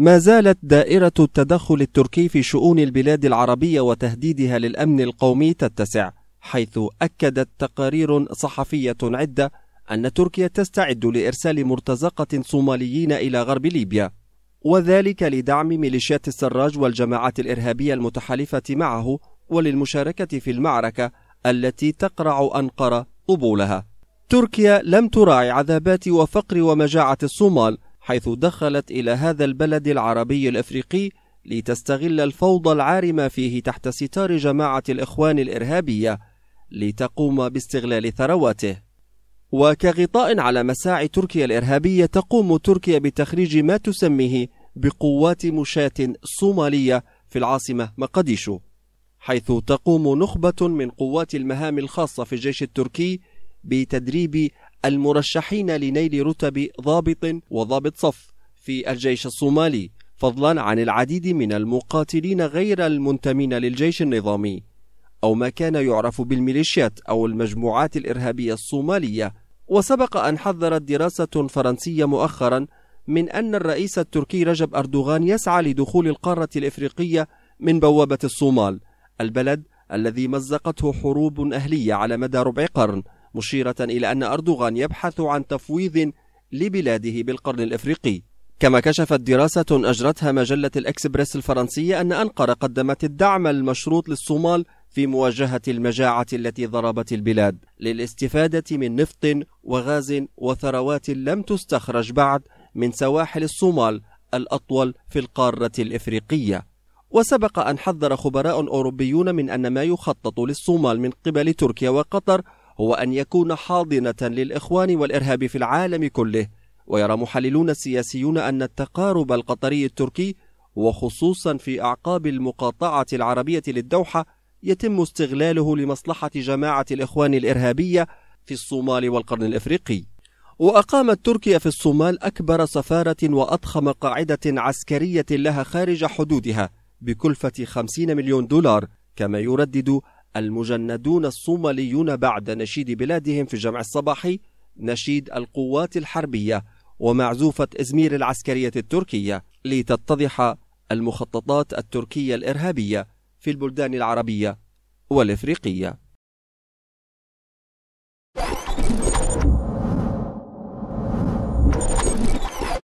ما زالت دائرة التدخل التركي في شؤون البلاد العربية وتهديدها للأمن القومي تتسع، حيث أكدت تقارير صحفية عدة أن تركيا تستعد لإرسال مرتزقة صوماليين إلى غرب ليبيا، وذلك لدعم ميليشيات السراج والجماعات الإرهابية المتحالفة معه وللمشاركة في المعركة التي تقرع أنقرة طبولها. تركيا لم تراعي عذابات وفقر ومجاعة الصومال حيث دخلت إلى هذا البلد العربي الأفريقي لتستغل الفوضى العارمة فيه تحت ستار جماعة الإخوان الإرهابية لتقوم باستغلال ثرواته وكغطاء على مساعي تركيا الإرهابية تقوم تركيا بتخريج ما تسميه بقوات مشاة صومالية في العاصمة مقديشو حيث تقوم نخبة من قوات المهام الخاصة في الجيش التركي بتدريب المرشحين لنيل رتب ضابط وضابط صف في الجيش الصومالي فضلا عن العديد من المقاتلين غير المنتمين للجيش النظامي أو ما كان يعرف بالميليشيات أو المجموعات الإرهابية الصومالية وسبق أن حذرت دراسة فرنسية مؤخرا من أن الرئيس التركي رجب أردوغان يسعى لدخول القارة الإفريقية من بوابة الصومال البلد الذي مزقته حروب أهلية على مدى ربع قرن مشيرة إلى أن أردوغان يبحث عن تفويض لبلاده بالقرن الإفريقي كما كشفت دراسة أجرتها مجلة الإكسبريس الفرنسية أن أنقرة قدمت الدعم المشروط للصومال في مواجهة المجاعة التي ضربت البلاد للاستفادة من نفط وغاز وثروات لم تستخرج بعد من سواحل الصومال الأطول في القارة الإفريقية وسبق أن حذر خبراء أوروبيون من أن ما يخطط للصومال من قبل تركيا وقطر هو أن يكون حاضنة للإخوان والإرهاب في العالم كله ويرى محللون السياسيون أن التقارب القطري التركي وخصوصا في أعقاب المقاطعة العربية للدوحة يتم استغلاله لمصلحة جماعة الإخوان الإرهابية في الصومال والقرن الإفريقي وأقامت تركيا في الصومال أكبر سفارة وأضخم قاعدة عسكرية لها خارج حدودها بكلفة 50 مليون دولار كما يردد المجندون الصوماليون بعد نشيد بلادهم في الجمع الصباحي نشيد القوات الحربية ومعزوفة إزمير العسكرية التركية لتتضح المخططات التركية الإرهابية في البلدان العربية والإفريقية